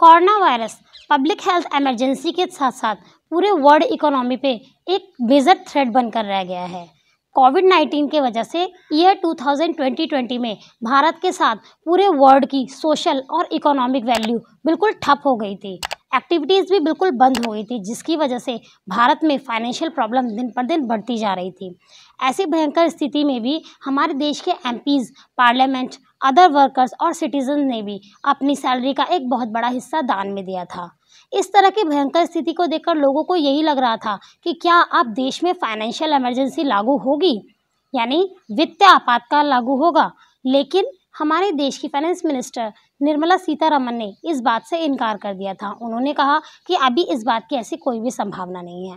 corona virus public health emergency के साथ साथ पूरे वर्ल्ड इकोनॉमी पे एक मेजर थ्रेड बनकर रह गया है कोविड 19 के वजह से ईयर 2020 ट्वेंटी में भारत के साथ पूरे वर्ल्ड की सोशल और इकोनॉमिक वैल्यू बिल्कुल ठप हो गई थी एक्टिविटीज़ भी बिल्कुल बंद हो गई थी जिसकी वजह से भारत में फाइनेंशियल प्रॉब्लम दिन पर दिन बढ़ती जा रही थी ऐसी भयंकर स्थिति में भी हमारे देश के एम पार्लियामेंट अदर वर्कर्स और सिटीजन ने भी अपनी सैलरी का एक बहुत बड़ा हिस्सा दान में दिया था इस तरह की भयंकर स्थिति को देखकर लोगों को यही लग रहा था कि क्या अब देश में फाइनेंशियल इमरजेंसी लागू होगी यानी वित्त आपातकाल लागू होगा लेकिन हमारे देश की फाइनेंस मिनिस्टर निर्मला सीतारमन ने इस बात से इनकार कर दिया था उन्होंने कहा कि अभी इस बात की ऐसी कोई भी संभावना नहीं है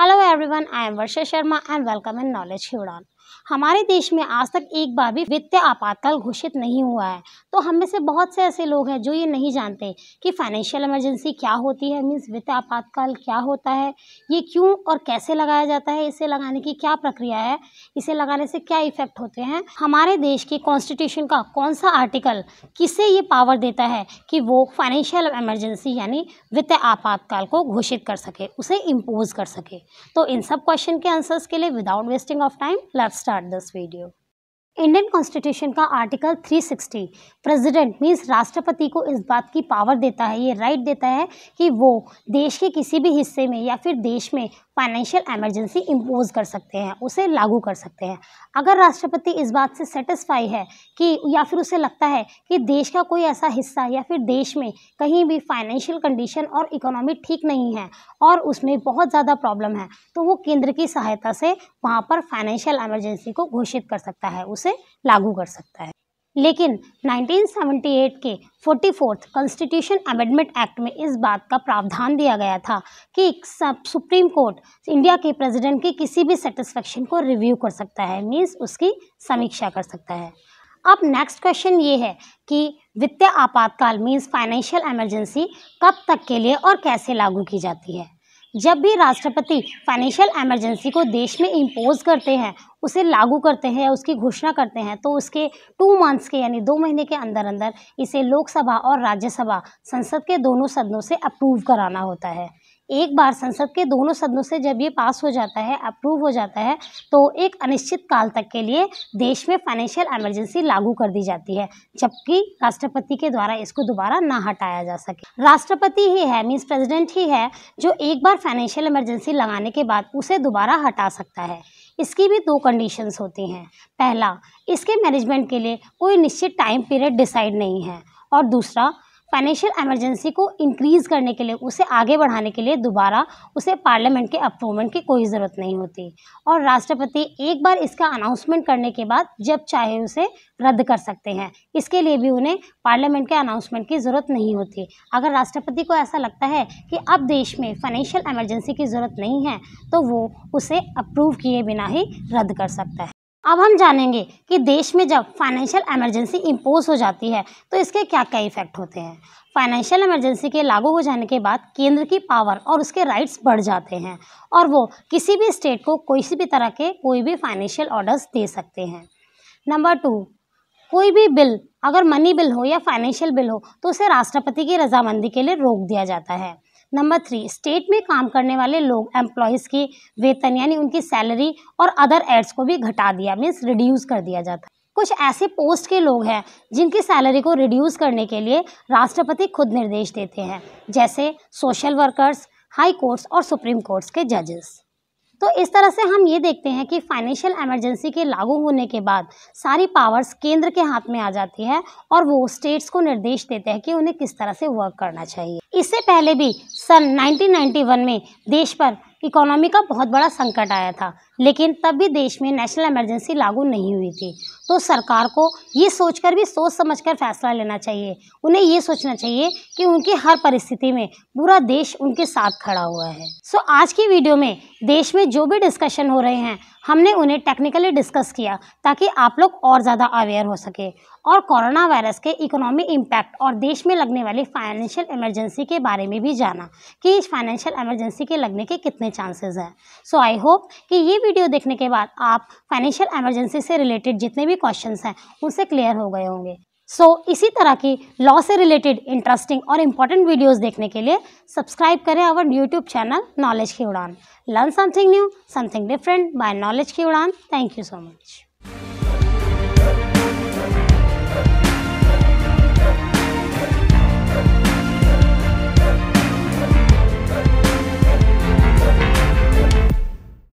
hello everyone I am Varsha Sharma and welcome in knowledge हिवड़ान हमारे देश में आज तक एक बार भी वित्तीय आपातकाल घोषित नहीं हुआ है तो हम में से बहुत से ऐसे लोग हैं जो ये नहीं जानते कि फाइनेंशियल इमरजेंसी क्या होती है मीन्स वित्तीय आपातकाल क्या होता है ये क्यों और कैसे लगाया जाता है इसे लगाने की क्या प्रक्रिया है इसे लगाने से क्या इफेक्ट होते हैं हमारे देश के कॉन्स्टिट्यूशन का कौन सा आर्टिकल किसे ये पावर देता है कि वो फाइनेंशियल इमरजेंसी यानी वित्तीय आपातकाल को घोषित कर सके उसे इम्पोज कर सके तो इन सब क्वेश्चन के आंसर्स के लिए without wasting of time let's let's start this video Indian constitution का आर्टिकल 360 प्रेसिडेंट मीन्स राष्ट्रपति को इस बात की पावर देता है ये राइट देता है कि वो देश के किसी भी हिस्से में या फिर देश में फाइनेंशियल एमरजेंसी इम्पोज कर सकते हैं उसे लागू कर सकते हैं अगर राष्ट्रपति इस बात से सेटिस्फाई है कि या फिर उसे लगता है कि देश का कोई ऐसा हिस्सा या फिर देश में कहीं भी फाइनेंशियल कंडीशन और इकोनॉमी ठीक नहीं है और उसमें बहुत ज़्यादा प्रॉब्लम है तो वो केंद्र की सहायता से वहाँ पर फाइनेंशियल एमरजेंसी को घोषित कर सकता है उस से लागू कर सकता है लेकिन 1978 के 44th कॉन्स्टिट्यूशन अमेंडमेंट एक्ट में इस बात का प्रावधान दिया गया था कि सब सुप्रीम कोर्ट इंडिया के प्रेसिडेंट की किसी भी सेटिस्फेक्शन को रिव्यू कर सकता है मींस उसकी समीक्षा कर सकता है अब नेक्स्ट क्वेश्चन ये है कि वित्तीय आपातकाल मीन्स फाइनेंशियल इमरजेंसी कब तक के लिए और कैसे लागू की जाती है जब भी राष्ट्रपति फाइनेंशियल एमरजेंसी को देश में इम्पोज करते हैं उसे लागू करते हैं उसकी घोषणा करते हैं तो उसके टू मंथ्स के यानी दो महीने के अंदर अंदर इसे लोकसभा और राज्यसभा संसद के दोनों सदनों से अप्रूव कराना होता है एक बार संसद के दोनों सदनों से जब ये पास हो जाता है अप्रूव हो जाता है तो एक अनिश्चित काल तक के लिए देश में फाइनेंशियल एमरजेंसी लागू कर दी जाती है जबकि राष्ट्रपति के द्वारा इसको दोबारा ना हटाया जा सके राष्ट्रपति ही है मीन्स प्रेसिडेंट ही है जो एक बार फाइनेंशियल एमरजेंसी लगाने के बाद उसे दोबारा हटा सकता है इसकी भी दो कंडीशंस होती हैं पहला इसके मैनेजमेंट के लिए कोई निश्चित टाइम पीरियड डिसाइड नहीं है और दूसरा फाइनेंशियल एमरजेंसी को इंक्रीज़ करने के लिए उसे आगे बढ़ाने के लिए दोबारा उसे पार्लियामेंट के अप्रूवमेंट की कोई ज़रूरत नहीं होती और राष्ट्रपति एक बार इसका अनाउंसमेंट करने के बाद जब चाहे उसे रद्द कर सकते हैं इसके लिए भी उन्हें पार्लियामेंट के अनाउंसमेंट की ज़रूरत नहीं होती अगर राष्ट्रपति को ऐसा लगता है कि अब देश में फाइनेंशियल एमरजेंसी की ज़रूरत नहीं है तो वो उसे अप्रूव किए बिना ही रद्द कर सकता है अब हम जानेंगे कि देश में जब फाइनेंशियल इमरजेंसी इम्पोज हो जाती है तो इसके क्या क्या इफेक्ट होते हैं फाइनेंशियल इमरजेंसी के लागू हो जाने के बाद केंद्र की पावर और उसके राइट्स बढ़ जाते हैं और वो किसी भी स्टेट को किसी भी तरह के कोई भी फाइनेंशियल ऑर्डर्स दे सकते हैं नंबर टू कोई भी बिल अगर मनी बिल हो या फाइनेंशियल बिल हो तो उसे राष्ट्रपति की रजामंदी के लिए रोक दिया जाता है नंबर थ्री स्टेट में काम करने वाले लोग एम्प्लॉयज़ के वेतन यानी उनकी सैलरी और अदर एड्स को भी घटा दिया मीन्स रिड्यूस कर दिया जाता है कुछ ऐसे पोस्ट के लोग हैं जिनकी सैलरी को रिड्यूस करने के लिए राष्ट्रपति खुद निर्देश देते हैं जैसे सोशल वर्कर्स हाई कोर्ट्स और सुप्रीम कोर्ट्स के जजेस तो इस तरह से हम ये देखते हैं कि फाइनेंशियल इमरजेंसी के लागू होने के बाद सारी पावर्स केंद्र के हाथ में आ जाती है और वो स्टेट्स को निर्देश देते हैं कि उन्हें किस तरह से वर्क करना चाहिए इससे पहले भी सन 1991 में देश पर इकोनॉमी का बहुत बड़ा संकट आया था लेकिन तब भी देश में नेशनल इमरजेंसी लागू नहीं हुई थी तो सरकार को ये सोचकर भी सोच समझकर फैसला लेना चाहिए उन्हें ये सोचना चाहिए कि उनकी हर परिस्थिति में पूरा देश उनके साथ खड़ा हुआ है सो आज की वीडियो में देश में जो भी डिस्कशन हो रहे हैं हमने उन्हें टेक्निकली डिस्कस किया ताकि आप लोग और ज़्यादा अवेयर हो सके और कोरोना वायरस के इकोनॉमी इम्पैक्ट और देश में लगने वाली फाइनेंशियल इमरजेंसी के बारे में भी जाना कि इस फाइनेंशियल इमरजेंसी के लगने के कितने चांसेस हैं सो आई होप कि ये वीडियो देखने के बाद आप फाइनेंशियल इमरजेंसी से रिलेटेड जितने भी क्वेश्चन हैं उनसे क्लियर हो गए होंगे सो so, इसी तरह की लॉ से रिलेटेड इंटरेस्टिंग और इम्पॉर्टेंट वीडियोस देखने के लिए सब्सक्राइब करें अवर यूट्यूब चैनल नॉलेज की उड़ान learn something new something different by knowledge की उड़ान थैंक यू सो मच